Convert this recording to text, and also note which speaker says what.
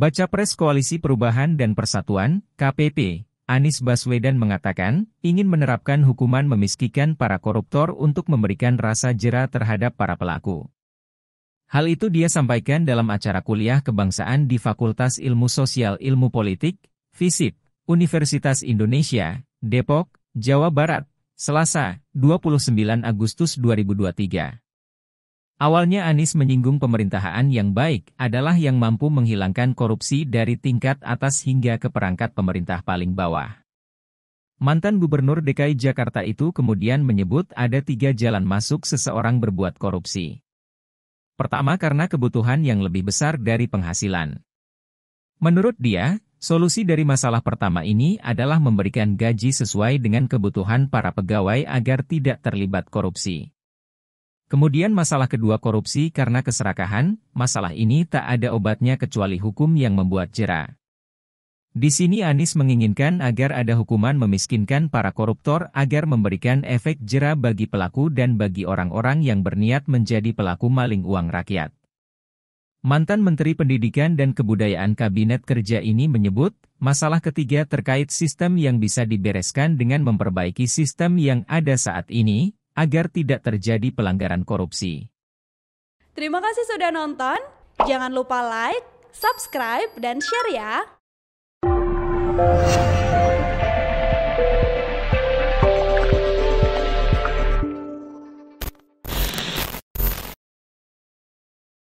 Speaker 1: Baca Pres Koalisi Perubahan dan Persatuan, KPP, Anies Baswedan mengatakan, ingin menerapkan hukuman memiskikan para koruptor untuk memberikan rasa jera terhadap para pelaku. Hal itu dia sampaikan dalam acara kuliah kebangsaan di Fakultas Ilmu Sosial Ilmu Politik, FISIP, Universitas Indonesia, Depok, Jawa Barat, Selasa, 29 Agustus 2023. Awalnya Anies menyinggung pemerintahan yang baik adalah yang mampu menghilangkan korupsi dari tingkat atas hingga ke perangkat pemerintah paling bawah. Mantan Gubernur DKI Jakarta itu kemudian menyebut ada tiga jalan masuk seseorang berbuat korupsi. Pertama karena kebutuhan yang lebih besar dari penghasilan. Menurut dia, solusi dari masalah pertama ini adalah memberikan gaji sesuai dengan kebutuhan para pegawai agar tidak terlibat korupsi. Kemudian masalah kedua korupsi karena keserakahan, masalah ini tak ada obatnya kecuali hukum yang membuat jera. Di sini Anies menginginkan agar ada hukuman memiskinkan para koruptor agar memberikan efek jera bagi pelaku dan bagi orang-orang yang berniat menjadi pelaku maling uang rakyat. Mantan Menteri Pendidikan dan Kebudayaan Kabinet Kerja ini menyebut, masalah ketiga terkait sistem yang bisa dibereskan dengan memperbaiki sistem yang ada saat ini, agar tidak terjadi pelanggaran korupsi.
Speaker 2: Terima kasih sudah nonton. Jangan lupa like, subscribe, dan share ya.